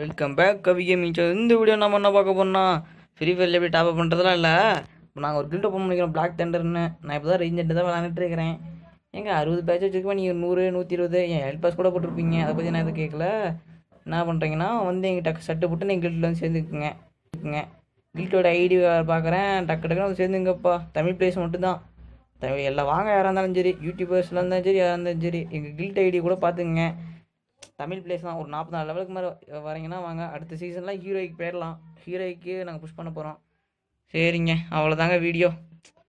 welcome back கவிகே மீச்சோ இந்த video நம்ம என்ன பார்க்க போனோம்னா ஃப்ரீ ஃபயரில் எப்படி டாப் பண்ணுறதுலாம் இல்லை இப்போ நாங்கள் ஒரு கில்ட் ஓப்பன் பண்ணிக்கிறோம் பிளாக் தண்டர்னு நான் இப்போ தான் ரேஞ்ச் தான் விளாண்டுட்டு இருக்கிறேன் எங்க அறுபது பேட்ச் வச்சுருக்கோம் நீங்கள் நூறு நூற்றி இருபது என் ஹெல்ப் பாஸ் கூட போட்டிருப்பீங்க அதை பற்றி நான் எதுவும் கேட்கல என்ன பண்ணுறீங்கன்னா வந்து எங்கள் டக்கு சட்டு போட்டு நீங்கள் கில்ட்டில் வந்து சேர்ந்துக்குங்க இருக்குங்க கில்ட்டோட ஐடி பார்க்குறேன் டக்கு டக்குன்னு வந்து சேர்ந்துங்கப்பா தமிழ் பிளேஸ் மட்டும்தான் தமிழ் எல்லாம் வாங்க யாராக இருந்தாலும் சரி யூடியூபர்ஸ்லாம் இருந்தாலும் சரி யாராக இருந்தாலும் சரி எங்கள் கில்ட் ஐடி கூட பார்த்துக்குங்க தமிழ் பிளேஸ் தான் ஒரு நாற்பது நாலு லெவலுக்கு மாதிரி வரீங்கன்னா வாங்க அடுத்த சீசன்லாம் ஹீரோய்க்கு போயிடலாம் ஹீரோய்க்கு நாங்கள் புஷ் பண்ண போகிறோம் சரிங்க அவ்வளோதாங்க வீடியோ